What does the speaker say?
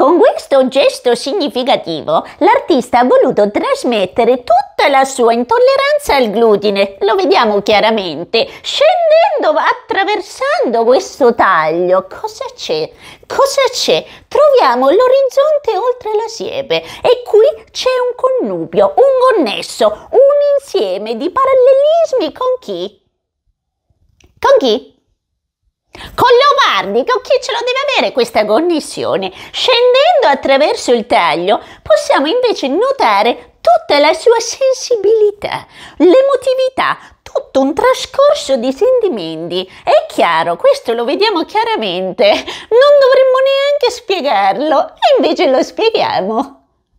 Con questo gesto significativo l'artista ha voluto trasmettere tutta la sua intolleranza al glutine, lo vediamo chiaramente, scendendo, attraversando questo taglio, cosa c'è? Cosa c'è? Troviamo l'orizzonte oltre la siepe e qui c'è un connubio, un connesso, un insieme di parallelismi con chi? Con chi? tardi che ce lo deve avere questa connessione. Scendendo attraverso il taglio possiamo invece notare tutta la sua sensibilità, l'emotività, tutto un trascorso di sentimenti. È chiaro, questo lo vediamo chiaramente. Non dovremmo neanche spiegarlo, e invece lo spieghiamo.